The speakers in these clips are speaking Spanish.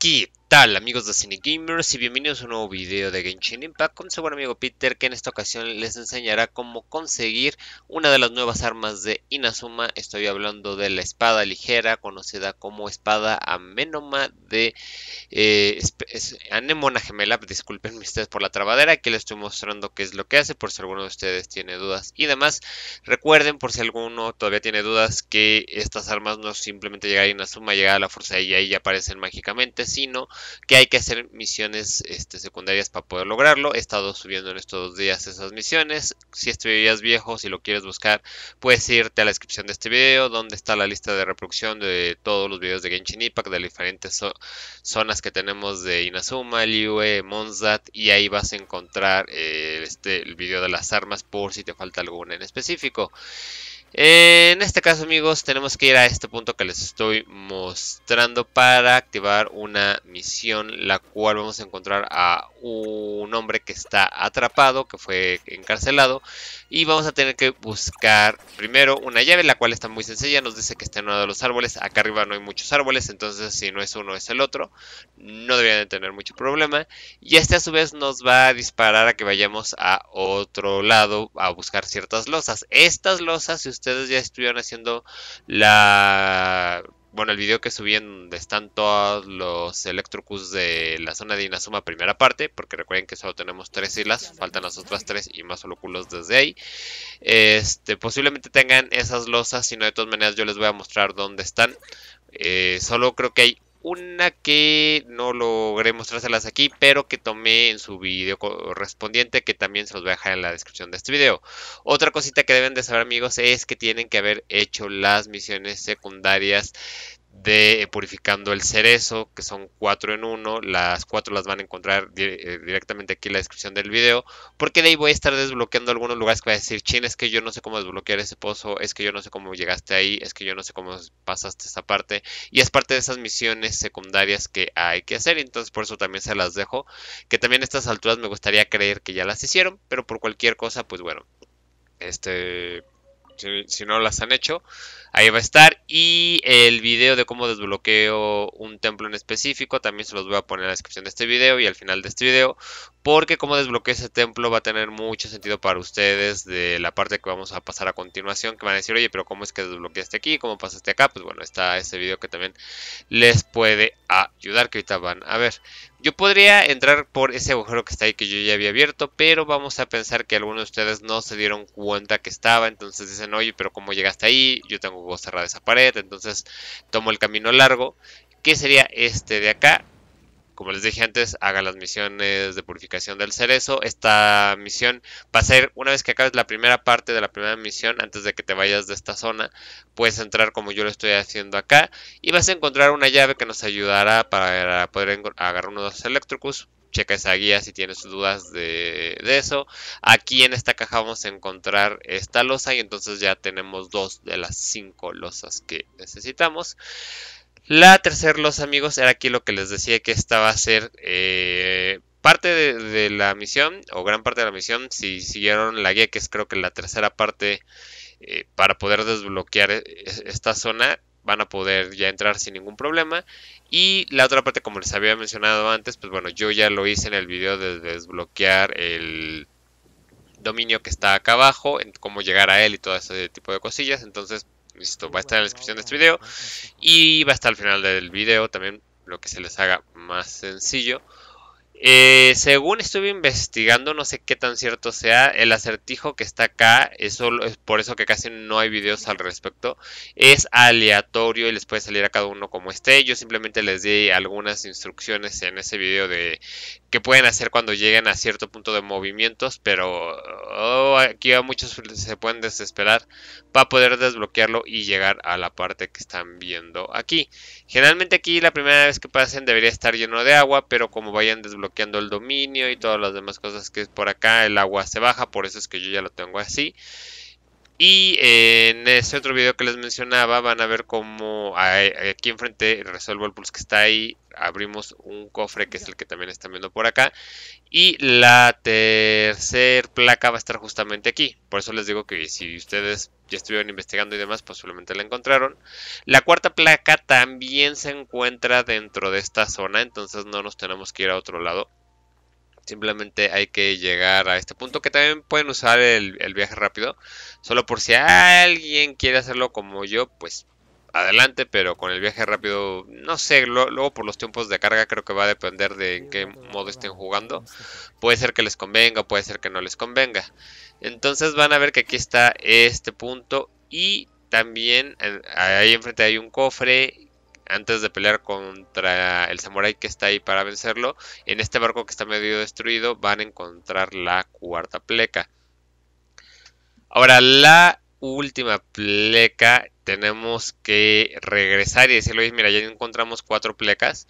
keep tal amigos de Cine Gamers y bienvenidos a un nuevo video de Genshin Impact con su buen amigo Peter que en esta ocasión les enseñará cómo conseguir una de las nuevas armas de Inazuma, estoy hablando de la espada ligera conocida como espada amenoma de eh, anemona gemela, disculpenme ustedes por la trabadera, aquí les estoy mostrando qué es lo que hace por si alguno de ustedes tiene dudas y demás, recuerden por si alguno todavía tiene dudas que estas armas no simplemente llegan a Inazuma, llegar a la fuerza de ella y aparecen mágicamente, sino que hay que hacer misiones este, secundarias para poder lograrlo. He estado subiendo en estos dos días esas misiones. Si es viejo, si lo quieres buscar, puedes irte a la descripción de este video, donde está la lista de reproducción de todos los videos de Genshin Impact, de las diferentes zonas que tenemos de Inazuma, Liue, Monsat, y ahí vas a encontrar eh, este, el video de las armas por si te falta alguna en específico. Eh, en este caso amigos tenemos que ir a este punto que les estoy mostrando para activar una misión la cual vamos a encontrar a un hombre que está atrapado, que fue encarcelado y vamos a tener que buscar primero una llave la cual está muy sencilla, nos dice que está en uno de los árboles, acá arriba no hay muchos árboles entonces si no es uno es el otro, no deberían tener mucho problema y este a su vez nos va a disparar a que vayamos a otro lado a buscar ciertas losas, estas losas si ustedes ya estuvieron haciendo la bueno, el video que subí en donde están todos los Electrocus de la zona de Inazuma primera parte, porque recuerden que solo tenemos tres islas, faltan las otras tres y más loculos desde ahí. Este, posiblemente tengan esas losas, si no de todas maneras yo les voy a mostrar dónde están. Eh, solo creo que hay una que no logré mostrárselas aquí, pero que tomé en su video correspondiente, que también se los voy a dejar en la descripción de este video. Otra cosita que deben de saber amigos es que tienen que haber hecho las misiones secundarias de eh, Purificando el Cerezo, que son cuatro en uno. Las cuatro las van a encontrar eh, directamente aquí en la descripción del video, porque de ahí voy a estar desbloqueando algunos lugares que va a decir, chin, es que yo no sé cómo desbloquear ese pozo, es que yo no sé cómo llegaste ahí, es que yo no sé cómo pasaste esa parte. Y es parte de esas misiones secundarias que hay que hacer, entonces por eso también se las dejo. Que también a estas alturas me gustaría creer que ya las hicieron, pero por cualquier cosa, pues bueno. Este, si, no las han hecho, ahí va a estar. Y el video de cómo desbloqueo un templo en específico, también se los voy a poner en la descripción de este video y al final de este video, porque cómo desbloqueo ese templo va a tener mucho sentido para ustedes de la parte que vamos a pasar a continuación, que van a decir, oye, pero ¿cómo es que desbloqueaste aquí? ¿Cómo pasaste acá? Pues bueno, está ese video que también les puede ayudar, que ahorita van a ver. Yo podría entrar por ese agujero que está ahí que yo ya había abierto, pero vamos a pensar que algunos de ustedes no se dieron cuenta que estaba, entonces dicen, oye, pero ¿cómo llegaste ahí? Yo tengo cerrada esa pared, entonces tomo el camino largo, que sería este de acá, como les dije antes, haga las misiones de purificación del cerezo. Esta misión va a ser, una vez que acabes la primera parte de la primera misión, antes de que te vayas de esta zona, puedes entrar como yo lo estoy haciendo acá y vas a encontrar una llave que nos ayudará para poder agarrar unos Electrocus. Checa esa guía si tienes dudas de, de eso. Aquí en esta caja vamos a encontrar esta losa y entonces ya tenemos dos de las cinco losas que necesitamos. La tercera, los amigos, era aquí lo que les decía que esta va a ser eh, parte de, la misión, o gran parte de la misión, si siguieron la guía, que es creo que la tercera parte, eh, para poder desbloquear e, esta zona, van a poder ya entrar sin ningún problema. Y la otra parte, como les había mencionado antes, pues bueno, yo ya lo hice en el video de desbloquear el dominio que está acá abajo, en cómo llegar a él y todo ese tipo de cosillas. Entonces, Listo, va a estar en la descripción de este video y va a estar al final del video también lo que se les haga más sencillo. Eh, según estuve investigando, no sé qué tan cierto sea, el acertijo que está acá, eso es por eso que casi no hay videos al respecto, es aleatorio y les puede salir a cada uno como esté. Yo simplemente les di algunas instrucciones en ese video de qué pueden hacer cuando lleguen a cierto punto de movimientos, pero Oh, aquí a muchos se pueden desesperar para poder desbloquearlo y llegar a la parte que están viendo aquí. Generalmente aquí la primera vez que pasen debería estar lleno de agua, pero como vayan desbloqueando el dominio y todas las demás cosas que es por acá, el agua se baja, por eso es que yo ya lo tengo así. Y eh, en ese otro video que les mencionaba van a ver cómo aquí enfrente resuelvo el pulse que está ahí abrimos un cofre que es el que también están viendo por acá. Y la tercera placa va a estar justamente aquí. Por eso les digo que si ustedes ya estuvieron investigando y demás, posiblemente pues la encontraron. La cuarta placa también se encuentra dentro de esta zona, entonces no nos tenemos que ir a otro lado. Simplemente hay que llegar a este punto que también pueden usar el, el viaje rápido. Solo por si alguien quiere hacerlo como yo, pues adelante, pero con el viaje rápido, no sé, luego por los tiempos de carga creo que va a depender de en qué modo estén jugando. Puede ser que les convenga, puede ser que no les convenga. Entonces van a ver que aquí está este punto y también eh, ahí enfrente hay un cofre. Antes de pelear contra el samurái que está ahí para vencerlo, en este barco que está medio destruido van a encontrar la cuarta pleca. Ahora, la última pleca tenemos que regresar y decirle, mira, ya encontramos cuatro plecas.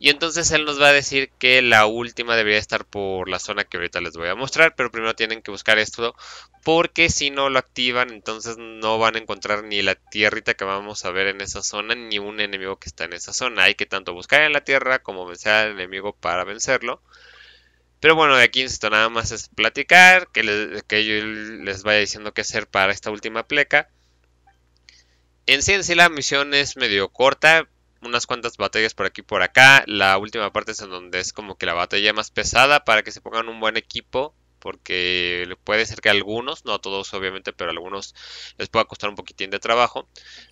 Y entonces él nos va a decir que la última debería estar por la zona que ahorita les voy a mostrar, pero primero tienen que buscar esto porque si no lo activan entonces no van a encontrar ni la tierrita que vamos a ver en esa zona ni un enemigo que está en esa zona. Hay que tanto buscar en la tierra como vencer al enemigo para vencerlo. Pero bueno, de aquí esto nada más es platicar, que, que yo les vaya diciendo qué hacer para esta última pleca. En sí, en sí la misión es medio corta, unas cuantas batallas por aquí y por acá. La última parte es en donde es como que la batalla más pesada para que se pongan un buen equipo. Porque puede ser que algunos, no a todos obviamente, pero a algunos les pueda costar un poquitín de trabajo.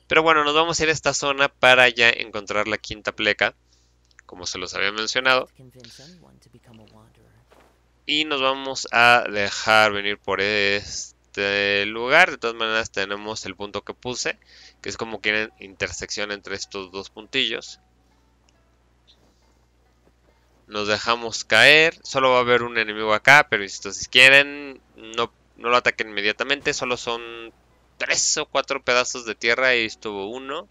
Pero bueno, nos vamos a ir a esta zona para ya encontrar la quinta pleca, como se los había mencionado. Y nos vamos a dejar venir por este lugar. De todas maneras tenemos el punto que puse. Que es como quieren intersección entre estos dos puntillos. Nos dejamos caer. Solo va a haber un enemigo acá. Pero si si quieren no, lo ataquen inmediatamente. Solo son tres o cuatro pedazos de tierra. y estuvo uno.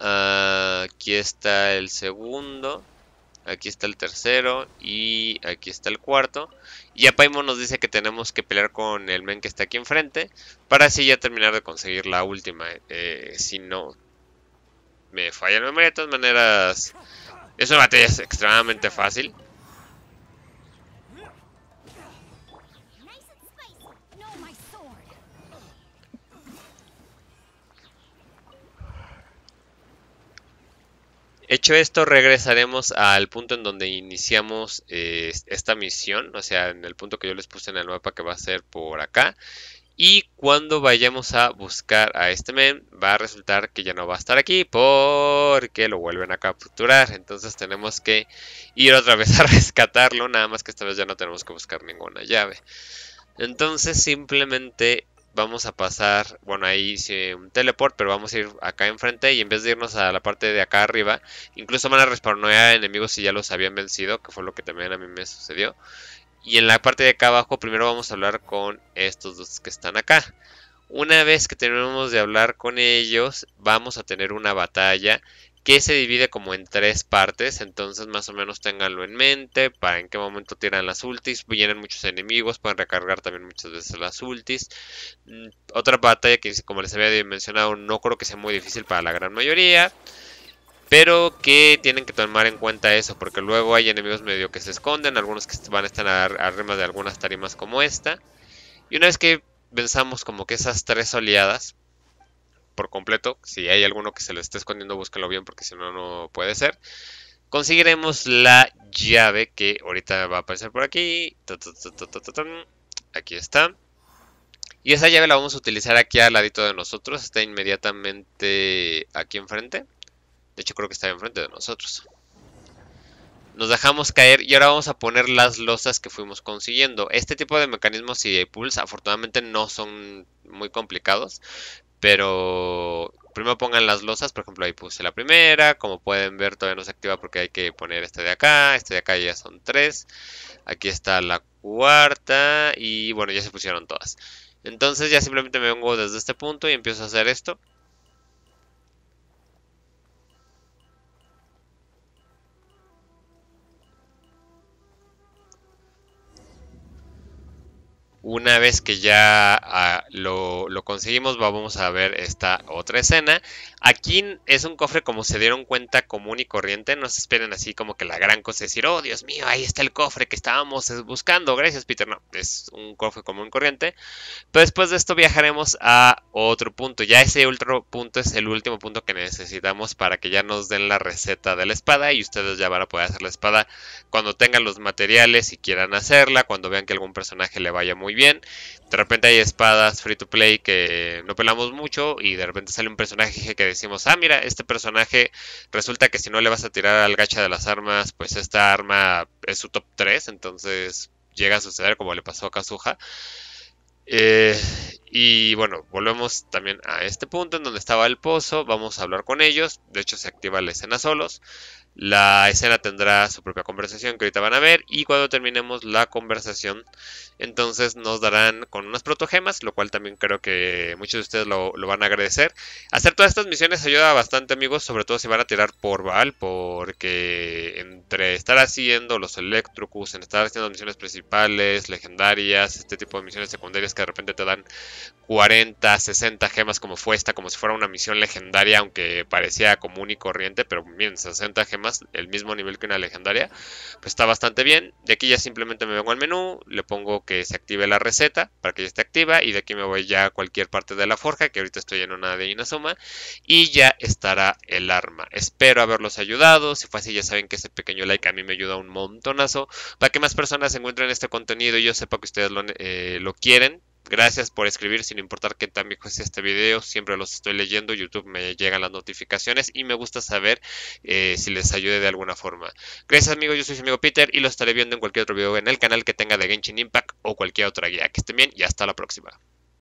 Ah, aquí está el segundo aquí está el tercero y aquí está el cuarto. Y a Paimon nos dice que tenemos que pelear con el men que está aquí enfrente para así ya terminar de conseguir la última. Eh, si no me falla la memoria, de todas maneras es una batalla extremadamente fácil. Hecho esto, regresaremos al punto en donde iniciamos eh, esta misión, o sea, en el punto que yo les puse en el mapa que va a ser por acá. Y cuando vayamos a buscar a este men, va a resultar que ya no va a estar aquí porque lo vuelven a capturar. Entonces tenemos que ir otra vez a rescatarlo, nada más que esta vez ya no tenemos que buscar ninguna llave. Entonces simplemente vamos a pasar, bueno, ahí hice un teleport, pero vamos a ir acá enfrente y en vez de irnos a la parte de acá arriba, incluso van a respawnar enemigos si ya los habían vencido, que fue lo que también a mí me sucedió. Y en la parte de acá abajo primero vamos a hablar con estos dos que están acá. Una vez que tenemos de hablar con ellos, vamos a tener una batalla que se divide como en tres partes, entonces más o menos ténganlo en mente, para en qué momento tiran las ultis, vienen muchos enemigos, pueden recargar también muchas veces las ultis. Mm, otra batalla que como les había mencionado no creo que sea muy difícil para la gran mayoría, pero que tienen que tomar en cuenta eso, porque luego hay enemigos medio que se esconden, algunos que van a estar arriba de algunas tarimas como esta. Y una vez que pensamos como que esas tres oleadas, por completo. Si hay alguno que se le esté escondiendo, búsquelo bien porque si no, no puede ser. Conseguiremos la llave que ahorita va a aparecer por aquí. Aquí está. Y esa llave la vamos a utilizar aquí al ladito de nosotros. Está inmediatamente aquí enfrente. De hecho creo que está enfrente de nosotros. Nos dejamos caer y ahora vamos a poner las losas que fuimos consiguiendo. Este tipo de mecanismos y de pulse, afortunadamente no son muy complicados. Pero primero pongan las losas, por ejemplo ahí puse la primera, como pueden ver todavía no se activa porque hay que poner este de acá, este de acá ya son tres, aquí está la cuarta y bueno ya se pusieron todas. Entonces ya simplemente me vengo desde este punto y empiezo a hacer esto. Una vez que ya ah, lo, conseguimos, vamos a ver esta otra escena. Aquí es un cofre, como se dieron cuenta, común y corriente. No se esperen así como que la gran cosa es decir, oh Dios mío, ahí está el cofre que estábamos buscando. Gracias, Peter. No, es un cofre común y corriente. Pero después de esto viajaremos a otro punto. Ya ese otro punto es el último punto que necesitamos para que ya nos den la receta de la espada y ustedes ya van a poder hacer la espada cuando tengan los materiales y quieran hacerla, cuando vean que algún personaje le vaya muy bien. De repente hay espadas free to play que no pelamos mucho y de repente sale un personaje que decimos, ah, mira, este personaje resulta que si no le vas a tirar al gacha de las armas, pues esta arma es su top 3, entonces llega a suceder como le pasó a Kazuha. Eh, y bueno, volvemos también a este punto en donde estaba el pozo, vamos a hablar con ellos, de hecho se activa la escena solos. La escena tendrá su propia conversación que ahorita van a ver y cuando terminemos la conversación entonces nos darán con unas protogemas, lo cual también creo que muchos de ustedes lo, van a agradecer. Hacer todas estas misiones ayuda bastante amigos, sobre todo si van a tirar por Val, porque entre estar haciendo los Electrocus, en estar haciendo misiones principales, legendarias, este tipo de misiones secundarias que de repente te dan 40, 60 gemas como fue esta, como si fuera una misión legendaria, aunque parecía común y corriente, pero bien, 60 gemas el mismo nivel que una legendaria, pues está bastante bien. De aquí ya simplemente me vengo al menú, le pongo que se active la receta para que ya esté activa y de aquí me voy ya a cualquier parte de la forja, que ahorita estoy en una de Inazuma, y ya estará el arma. Espero haberlos ayudado, si fue así ya saben que ese pequeño like a mí me ayuda un montonazo para que más personas encuentren este contenido y yo sepa que ustedes lo eh, quieren Gracias por escribir, sin importar qué tan viejo este video, siempre los estoy leyendo, YouTube me llegan las notificaciones y me gusta saber eh, si les ayude de alguna forma. Gracias amigos, yo soy su amigo Peter y lo estaré viendo en cualquier otro video en el canal que tenga de Genshin Impact o cualquier otra guía. Que estén bien y hasta la próxima.